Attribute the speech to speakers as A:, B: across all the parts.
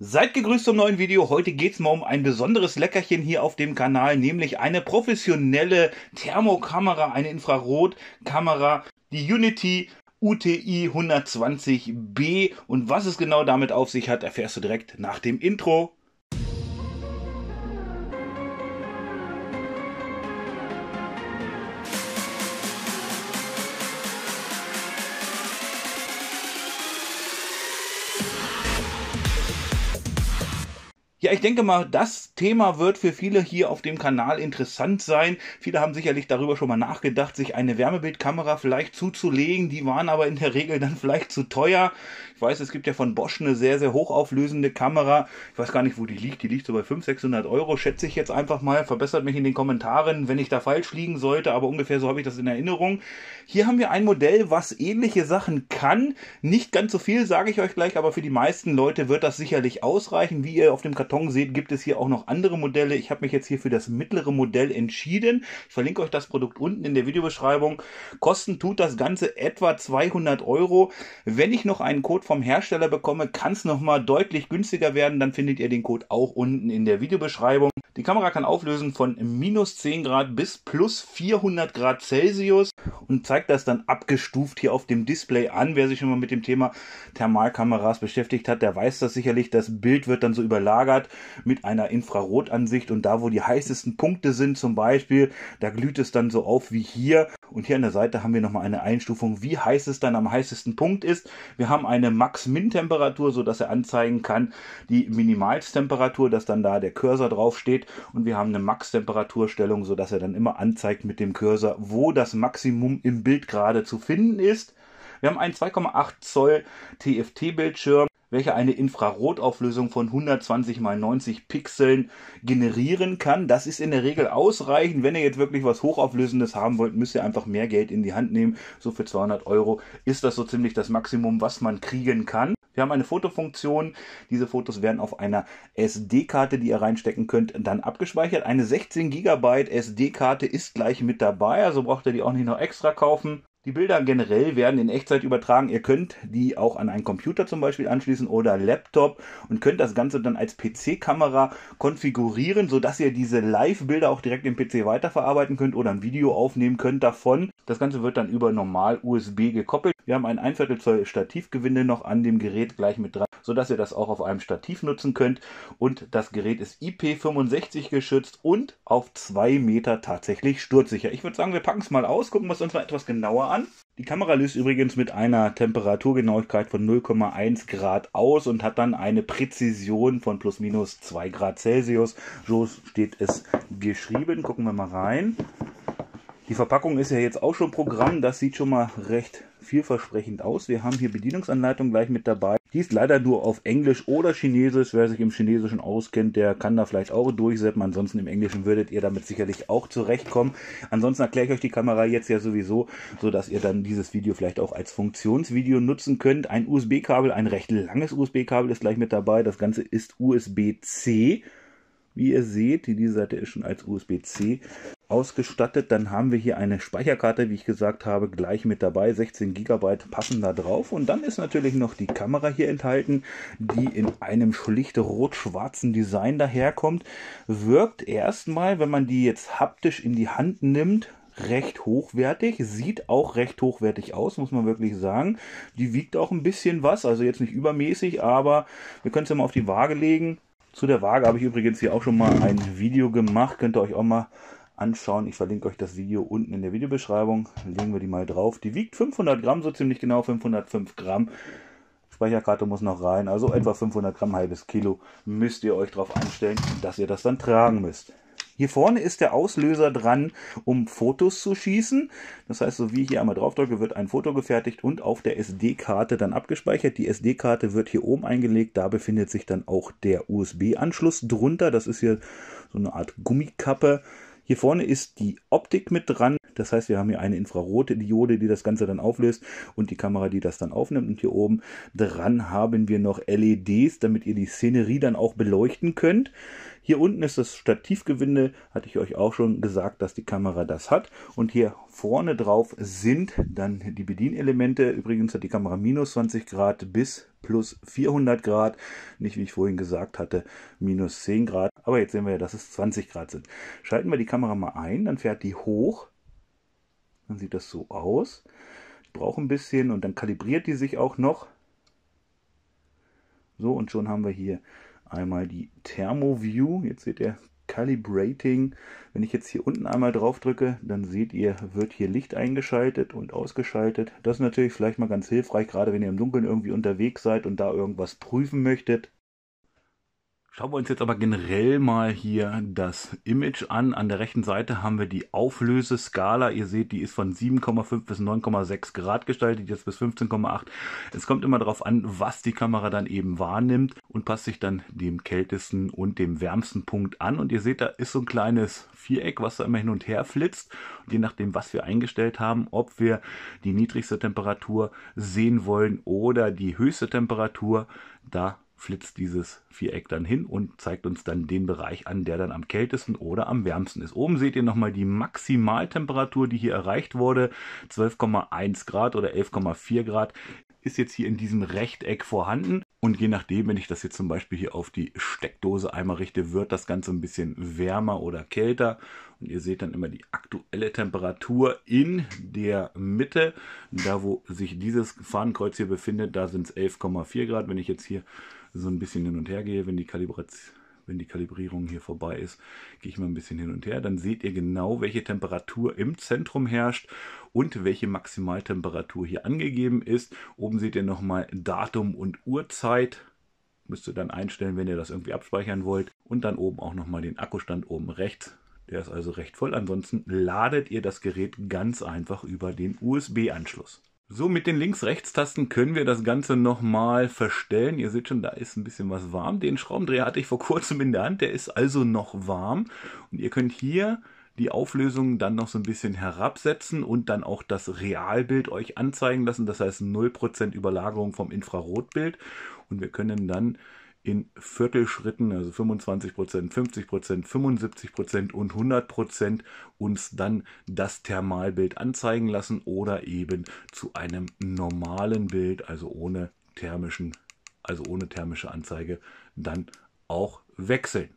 A: Seid gegrüßt zum neuen Video. Heute geht's mal um ein besonderes Leckerchen hier auf dem Kanal, nämlich eine professionelle Thermokamera, eine Infrarotkamera, die Unity UTI 120B. Und was es genau damit auf sich hat, erfährst du direkt nach dem Intro. Ja, ich denke mal, das Thema wird für viele hier auf dem Kanal interessant sein. Viele haben sicherlich darüber schon mal nachgedacht, sich eine Wärmebildkamera vielleicht zuzulegen. Die waren aber in der Regel dann vielleicht zu teuer. Ich weiß, es gibt ja von Bosch eine sehr, sehr hochauflösende Kamera. Ich weiß gar nicht, wo die liegt. Die liegt so bei 500, 600 Euro, schätze ich jetzt einfach mal. Verbessert mich in den Kommentaren, wenn ich da falsch liegen sollte. Aber ungefähr so habe ich das in Erinnerung. Hier haben wir ein Modell, was ähnliche Sachen kann. Nicht ganz so viel, sage ich euch gleich. Aber für die meisten Leute wird das sicherlich ausreichen, wie ihr auf dem Kanal Karton seht, gibt es hier auch noch andere Modelle. Ich habe mich jetzt hier für das mittlere Modell entschieden. Ich verlinke euch das Produkt unten in der Videobeschreibung. Kosten tut das Ganze etwa 200 Euro. Wenn ich noch einen Code vom Hersteller bekomme, kann es nochmal deutlich günstiger werden. Dann findet ihr den Code auch unten in der Videobeschreibung. Die Kamera kann auflösen von minus 10 Grad bis plus 400 Grad Celsius und zeigt das dann abgestuft hier auf dem Display an. Wer sich schon mal mit dem Thema Thermalkameras beschäftigt hat, der weiß das sicherlich. Das Bild wird dann so überlagert Herd mit einer Infrarotansicht und da, wo die heißesten Punkte sind zum Beispiel, da glüht es dann so auf wie hier. Und hier an der Seite haben wir nochmal eine Einstufung, wie heiß es dann am heißesten Punkt ist. Wir haben eine Max-Min-Temperatur, sodass er anzeigen kann, die Minimalstemperatur, dass dann da der Cursor drauf steht. Und wir haben eine Max-Temperaturstellung, sodass er dann immer anzeigt mit dem Cursor, wo das Maximum im Bild gerade zu finden ist. Wir haben einen 2,8 Zoll TFT-Bildschirm welche eine Infrarotauflösung von 120 mal 90 Pixeln generieren kann. Das ist in der Regel ausreichend. Wenn ihr jetzt wirklich was Hochauflösendes haben wollt, müsst ihr einfach mehr Geld in die Hand nehmen. So für 200 Euro ist das so ziemlich das Maximum, was man kriegen kann. Wir haben eine Fotofunktion. Diese Fotos werden auf einer SD-Karte, die ihr reinstecken könnt, dann abgespeichert. Eine 16 GB SD-Karte ist gleich mit dabei, also braucht ihr die auch nicht noch extra kaufen. Die Bilder generell werden in Echtzeit übertragen. Ihr könnt die auch an einen Computer zum Beispiel anschließen oder Laptop und könnt das Ganze dann als PC-Kamera konfigurieren, sodass ihr diese Live-Bilder auch direkt im PC weiterverarbeiten könnt oder ein Video aufnehmen könnt davon. Das Ganze wird dann über normal USB gekoppelt. Wir haben ein 1 Zoll Stativgewinde noch an dem Gerät gleich mit dran, sodass ihr das auch auf einem Stativ nutzen könnt. Und das Gerät ist IP65 geschützt und auf 2 Meter tatsächlich sturzsicher. Ich würde sagen, wir packen es mal aus, gucken wir es uns mal etwas genauer an an. Die Kamera löst übrigens mit einer Temperaturgenauigkeit von 0,1 Grad aus und hat dann eine Präzision von plus minus 2 Grad Celsius. So steht es geschrieben. Gucken wir mal rein. Die Verpackung ist ja jetzt auch schon Programm. Das sieht schon mal recht vielversprechend aus. Wir haben hier Bedienungsanleitung gleich mit dabei. Die ist leider nur auf Englisch oder Chinesisch. Wer sich im Chinesischen auskennt, der kann da vielleicht auch durchsetzen. Ansonsten im Englischen würdet ihr damit sicherlich auch zurechtkommen. Ansonsten erkläre ich euch die Kamera jetzt ja sowieso, sodass ihr dann dieses Video vielleicht auch als Funktionsvideo nutzen könnt. Ein USB-Kabel, ein recht langes USB-Kabel ist gleich mit dabei. Das Ganze ist USB-C. Wie ihr seht, die Seite ist schon als USB-C ausgestattet. Dann haben wir hier eine Speicherkarte, wie ich gesagt habe, gleich mit dabei. 16 GB passen da drauf. Und dann ist natürlich noch die Kamera hier enthalten, die in einem schlicht rot-schwarzen Design daherkommt. Wirkt erstmal, wenn man die jetzt haptisch in die Hand nimmt, recht hochwertig, sieht auch recht hochwertig aus, muss man wirklich sagen. Die wiegt auch ein bisschen was, also jetzt nicht übermäßig, aber wir können es ja mal auf die Waage legen. Zu der Waage habe ich übrigens hier auch schon mal ein Video gemacht. Könnt ihr euch auch mal anschauen. Ich verlinke euch das Video unten in der Videobeschreibung. Legen wir die mal drauf. Die wiegt 500 Gramm, so ziemlich genau 505 Gramm. Speicherkarte muss noch rein, also etwa 500 Gramm, halbes Kilo müsst ihr euch darauf einstellen, dass ihr das dann tragen müsst. Hier vorne ist der Auslöser dran, um Fotos zu schießen. Das heißt, so wie ich hier einmal draufdrücke, wird ein Foto gefertigt und auf der SD-Karte dann abgespeichert. Die SD-Karte wird hier oben eingelegt. Da befindet sich dann auch der USB-Anschluss drunter. Das ist hier so eine Art Gummikappe. Hier vorne ist die Optik mit dran. Das heißt, wir haben hier eine infrarote Diode, die das Ganze dann auflöst und die Kamera, die das dann aufnimmt. Und hier oben dran haben wir noch LEDs, damit ihr die Szenerie dann auch beleuchten könnt. Hier unten ist das Stativgewinde, hatte ich euch auch schon gesagt, dass die Kamera das hat. Und hier vorne drauf sind dann die Bedienelemente. Übrigens hat die Kamera minus 20 Grad bis plus 400 Grad. Nicht wie ich vorhin gesagt hatte, minus 10 Grad. Aber jetzt sehen wir ja, dass es 20 Grad sind. Schalten wir die Kamera mal ein, dann fährt die hoch dann sieht das so aus. Ich brauche ein bisschen und dann kalibriert die sich auch noch. So, und schon haben wir hier einmal die Thermoview. Jetzt seht ihr Calibrating. Wenn ich jetzt hier unten einmal drauf drücke, dann seht ihr, wird hier Licht eingeschaltet und ausgeschaltet. Das ist natürlich vielleicht mal ganz hilfreich, gerade wenn ihr im Dunkeln irgendwie unterwegs seid und da irgendwas prüfen möchtet. Schauen wir uns jetzt aber generell mal hier das Image an. An der rechten Seite haben wir die Auflöseskala. Ihr seht, die ist von 7,5 bis 9,6 Grad gestaltet, jetzt bis 15,8. Es kommt immer darauf an, was die Kamera dann eben wahrnimmt und passt sich dann dem kältesten und dem wärmsten Punkt an. Und ihr seht, da ist so ein kleines Viereck, was da immer hin und her flitzt. Und je nachdem, was wir eingestellt haben, ob wir die niedrigste Temperatur sehen wollen oder die höchste Temperatur, da flitzt dieses Viereck dann hin und zeigt uns dann den Bereich an, der dann am kältesten oder am wärmsten ist. Oben seht ihr nochmal die Maximaltemperatur, die hier erreicht wurde. 12,1 Grad oder 11,4 Grad ist jetzt hier in diesem Rechteck vorhanden. Und je nachdem, wenn ich das jetzt zum Beispiel hier auf die Steckdose einmal richte, wird das Ganze ein bisschen wärmer oder kälter. Und ihr seht dann immer die aktuelle Temperatur in der Mitte. Da, wo sich dieses Fahnenkreuz hier befindet, da sind es 11,4 Grad. Wenn ich jetzt hier so ein bisschen hin und her gehe, wenn die, wenn die Kalibrierung hier vorbei ist, gehe ich mal ein bisschen hin und her. Dann seht ihr genau, welche Temperatur im Zentrum herrscht und welche Maximaltemperatur hier angegeben ist. Oben seht ihr nochmal Datum und Uhrzeit. Müsst ihr dann einstellen, wenn ihr das irgendwie abspeichern wollt. Und dann oben auch nochmal den Akkustand oben rechts. Der ist also recht voll. Ansonsten ladet ihr das Gerät ganz einfach über den USB-Anschluss. So, mit den Links-Rechts-Tasten können wir das Ganze nochmal verstellen. Ihr seht schon, da ist ein bisschen was warm. Den Schraubendreher hatte ich vor kurzem in der Hand, der ist also noch warm. Und ihr könnt hier die Auflösung dann noch so ein bisschen herabsetzen und dann auch das Realbild euch anzeigen lassen. Das heißt 0% Überlagerung vom Infrarotbild. Und wir können dann in Viertelschritten, also 25 Prozent, 50 Prozent, 75 Prozent und 100 Prozent uns dann das Thermalbild anzeigen lassen oder eben zu einem normalen Bild, also ohne thermischen, also ohne thermische Anzeige, dann auch wechseln.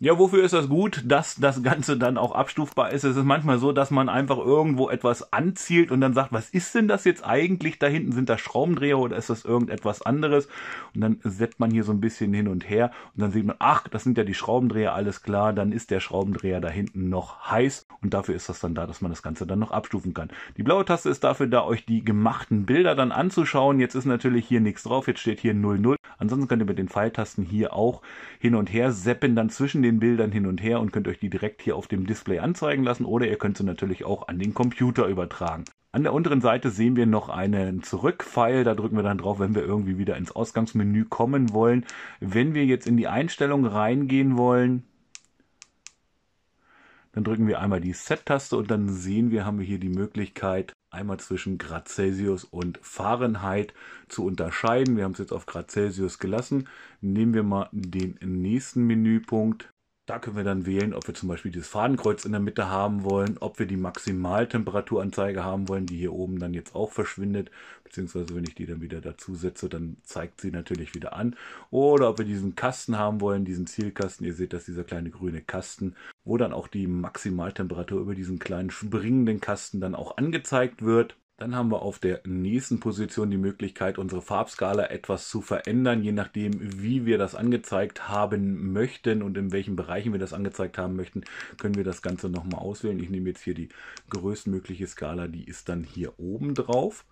A: Ja, wofür ist das gut, dass das Ganze dann auch abstufbar ist? Es ist manchmal so, dass man einfach irgendwo etwas anzielt und dann sagt, was ist denn das jetzt eigentlich da hinten? Sind das Schraubendreher oder ist das irgendetwas anderes? Und dann setzt man hier so ein bisschen hin und her und dann sieht man, ach, das sind ja die Schraubendreher, alles klar, dann ist der Schraubendreher da hinten noch heiß und dafür ist das dann da, dass man das Ganze dann noch abstufen kann. Die blaue Taste ist dafür da, euch die gemachten Bilder dann anzuschauen. Jetzt ist natürlich hier nichts drauf, jetzt steht hier 00 Ansonsten könnt ihr mit den Pfeiltasten hier auch hin und her seppen, dann zwischen den Bildern hin und her und könnt euch die direkt hier auf dem Display anzeigen lassen oder ihr könnt sie natürlich auch an den Computer übertragen. An der unteren Seite sehen wir noch einen Zurück-Pfeil. Da drücken wir dann drauf, wenn wir irgendwie wieder ins Ausgangsmenü kommen wollen. Wenn wir jetzt in die Einstellung reingehen wollen, dann drücken wir einmal die Set-Taste und dann sehen wir, haben wir hier die Möglichkeit, einmal zwischen Grad Celsius und Fahrenheit zu unterscheiden. Wir haben es jetzt auf Grad Celsius gelassen. Nehmen wir mal den nächsten Menüpunkt. Da können wir dann wählen, ob wir zum Beispiel dieses Fadenkreuz in der Mitte haben wollen, ob wir die Maximaltemperaturanzeige haben wollen, die hier oben dann jetzt auch verschwindet, beziehungsweise wenn ich die dann wieder dazusetze, dann zeigt sie natürlich wieder an. Oder ob wir diesen Kasten haben wollen, diesen Zielkasten. Ihr seht, dass dieser kleine grüne Kasten, wo dann auch die Maximaltemperatur über diesen kleinen springenden Kasten dann auch angezeigt wird. Dann haben wir auf der nächsten Position die Möglichkeit, unsere Farbskala etwas zu verändern, je nachdem, wie wir das angezeigt haben möchten und in welchen Bereichen wir das angezeigt haben möchten, können wir das Ganze nochmal auswählen. Ich nehme jetzt hier die größtmögliche Skala, die ist dann hier oben drauf.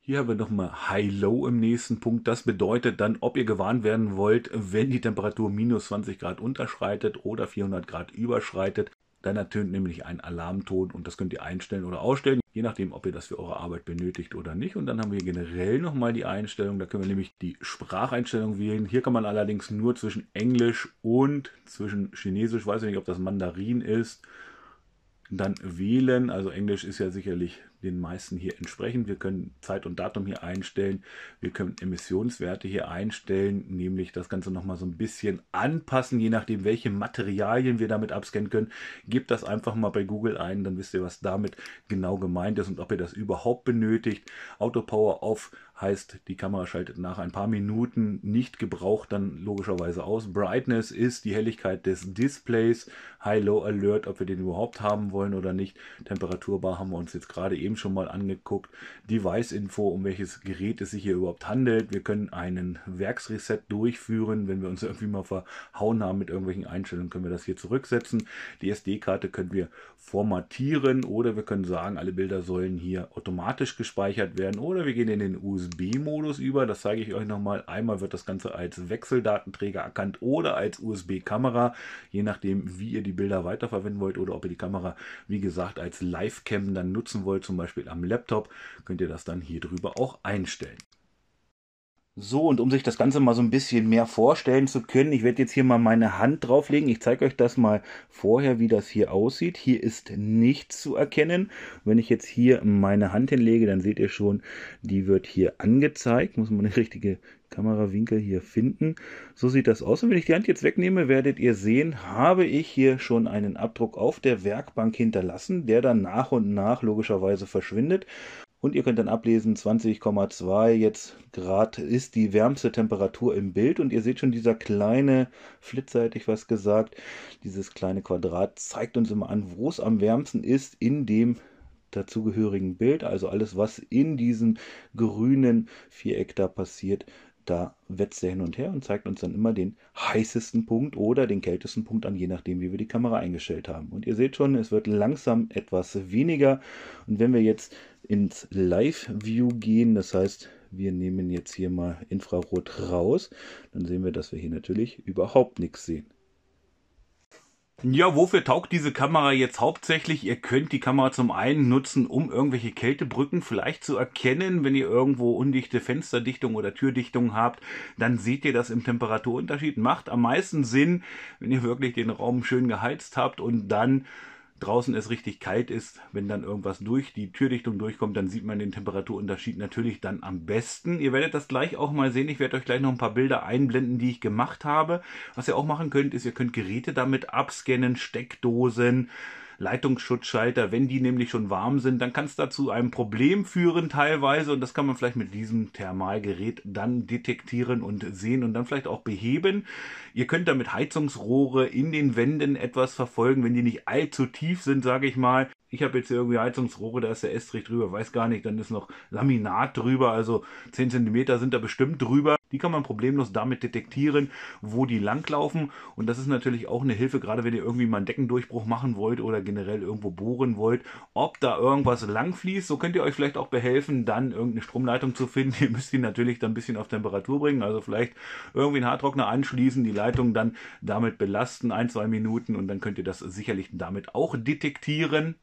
A: Hier haben wir nochmal High-Low im nächsten Punkt. Das bedeutet dann, ob ihr gewarnt werden wollt, wenn die Temperatur minus 20 Grad unterschreitet oder 400 Grad überschreitet. Dann ertönt nämlich ein Alarmton und das könnt ihr einstellen oder ausstellen, je nachdem, ob ihr das für eure Arbeit benötigt oder nicht. Und dann haben wir generell nochmal die Einstellung, da können wir nämlich die Spracheinstellung wählen. Hier kann man allerdings nur zwischen Englisch und zwischen Chinesisch, weiß ich nicht, ob das Mandarin ist, dann wählen. Also Englisch ist ja sicherlich den meisten hier entsprechen. Wir können Zeit und Datum hier einstellen. Wir können Emissionswerte hier einstellen, nämlich das Ganze nochmal so ein bisschen anpassen, je nachdem, welche Materialien wir damit abscannen können. Gebt das einfach mal bei Google ein, dann wisst ihr, was damit genau gemeint ist und ob ihr das überhaupt benötigt. Autopower auf Heißt, die Kamera schaltet nach ein paar Minuten nicht gebraucht dann logischerweise aus. Brightness ist die Helligkeit des Displays. High-Low Alert, ob wir den überhaupt haben wollen oder nicht. Temperaturbar haben wir uns jetzt gerade eben schon mal angeguckt. Device-Info, um welches Gerät es sich hier überhaupt handelt. Wir können einen Werksreset durchführen. Wenn wir uns irgendwie mal verhauen haben mit irgendwelchen Einstellungen, können wir das hier zurücksetzen. Die SD-Karte können wir formatieren oder wir können sagen, alle Bilder sollen hier automatisch gespeichert werden oder wir gehen in den USB USB-Modus über. Das zeige ich euch nochmal. Einmal wird das Ganze als Wechseldatenträger erkannt oder als USB-Kamera, je nachdem, wie ihr die Bilder weiterverwenden wollt oder ob ihr die Kamera, wie gesagt, als Live-Cam dann nutzen wollt, zum Beispiel am Laptop, könnt ihr das dann hier drüber auch einstellen. So, und um sich das Ganze mal so ein bisschen mehr vorstellen zu können, ich werde jetzt hier mal meine Hand drauflegen. Ich zeige euch das mal vorher, wie das hier aussieht. Hier ist nichts zu erkennen. Wenn ich jetzt hier meine Hand hinlege, dann seht ihr schon, die wird hier angezeigt. Muss man den richtigen Kamerawinkel hier finden. So sieht das aus. Und wenn ich die Hand jetzt wegnehme, werdet ihr sehen, habe ich hier schon einen Abdruck auf der Werkbank hinterlassen, der dann nach und nach logischerweise verschwindet. Und ihr könnt dann ablesen, 20,2 jetzt Grad ist die wärmste Temperatur im Bild. Und ihr seht schon, dieser kleine Flitzer, hätte ich was gesagt, dieses kleine Quadrat zeigt uns immer an, wo es am wärmsten ist in dem dazugehörigen Bild. Also alles, was in diesem grünen Viereck da passiert, da wetzt er hin und her und zeigt uns dann immer den heißesten Punkt oder den kältesten Punkt an, je nachdem, wie wir die Kamera eingestellt haben. Und ihr seht schon, es wird langsam etwas weniger. Und wenn wir jetzt ins Live-View gehen, das heißt, wir nehmen jetzt hier mal Infrarot raus, dann sehen wir, dass wir hier natürlich überhaupt nichts sehen. Ja, wofür taugt diese Kamera jetzt hauptsächlich? Ihr könnt die Kamera zum einen nutzen, um irgendwelche Kältebrücken vielleicht zu erkennen. Wenn ihr irgendwo undichte Fensterdichtung oder Türdichtung habt, dann seht ihr das im Temperaturunterschied. Macht am meisten Sinn, wenn ihr wirklich den Raum schön geheizt habt und dann draußen es richtig kalt ist, wenn dann irgendwas durch die Türdichtung durchkommt, dann sieht man den Temperaturunterschied natürlich dann am besten. Ihr werdet das gleich auch mal sehen. Ich werde euch gleich noch ein paar Bilder einblenden, die ich gemacht habe. Was ihr auch machen könnt, ist, ihr könnt Geräte damit abscannen, Steckdosen, Leitungsschutzschalter, wenn die nämlich schon warm sind, dann kann es dazu einem Problem führen teilweise und das kann man vielleicht mit diesem Thermalgerät dann detektieren und sehen und dann vielleicht auch beheben. Ihr könnt damit Heizungsrohre in den Wänden etwas verfolgen, wenn die nicht allzu tief sind, sage ich mal, ich habe jetzt hier irgendwie Heizungsrohre, da ist der Estrich drüber, weiß gar nicht, dann ist noch Laminat drüber, also 10 cm sind da bestimmt drüber. Die kann man problemlos damit detektieren, wo die langlaufen. Und das ist natürlich auch eine Hilfe, gerade wenn ihr irgendwie mal einen Deckendurchbruch machen wollt oder generell irgendwo bohren wollt, ob da irgendwas langfließt. So könnt ihr euch vielleicht auch behelfen, dann irgendeine Stromleitung zu finden. Ihr müsst die natürlich dann ein bisschen auf Temperatur bringen, also vielleicht irgendwie einen Haartrockner anschließen, die Leitung dann damit belasten, ein, zwei Minuten und dann könnt ihr das sicherlich damit auch detektieren.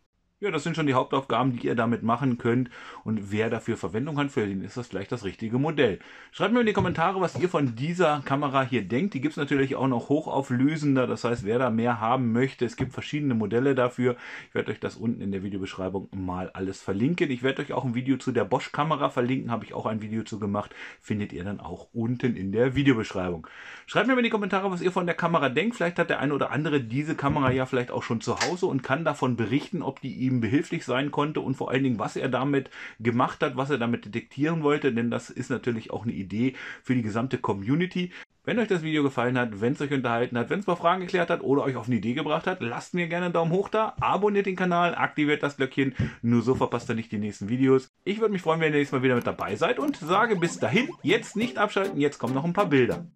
A: Ja, das sind schon die Hauptaufgaben, die ihr damit machen könnt. Und wer dafür Verwendung hat, für den ist das vielleicht das richtige Modell. Schreibt mir in die Kommentare, was ihr von dieser Kamera hier denkt. Die gibt es natürlich auch noch hochauflösender. Das heißt, wer da mehr haben möchte, es gibt verschiedene Modelle dafür. Ich werde euch das unten in der Videobeschreibung mal alles verlinken. Ich werde euch auch ein Video zu der Bosch-Kamera verlinken. Habe ich auch ein Video zu gemacht. Findet ihr dann auch unten in der Videobeschreibung. Schreibt mir in die Kommentare, was ihr von der Kamera denkt. Vielleicht hat der eine oder andere diese Kamera ja vielleicht auch schon zu Hause und kann davon berichten, ob die ihm ihm behilflich sein konnte und vor allen Dingen, was er damit gemacht hat, was er damit detektieren wollte, denn das ist natürlich auch eine Idee für die gesamte Community. Wenn euch das Video gefallen hat, wenn es euch unterhalten hat, wenn es mal Fragen geklärt hat oder euch auf eine Idee gebracht hat, lasst mir gerne einen Daumen hoch da, abonniert den Kanal, aktiviert das Glöckchen, nur so verpasst ihr nicht die nächsten Videos. Ich würde mich freuen, wenn ihr nächstes Mal wieder mit dabei seid und sage bis dahin, jetzt nicht abschalten, jetzt kommen noch ein paar Bilder.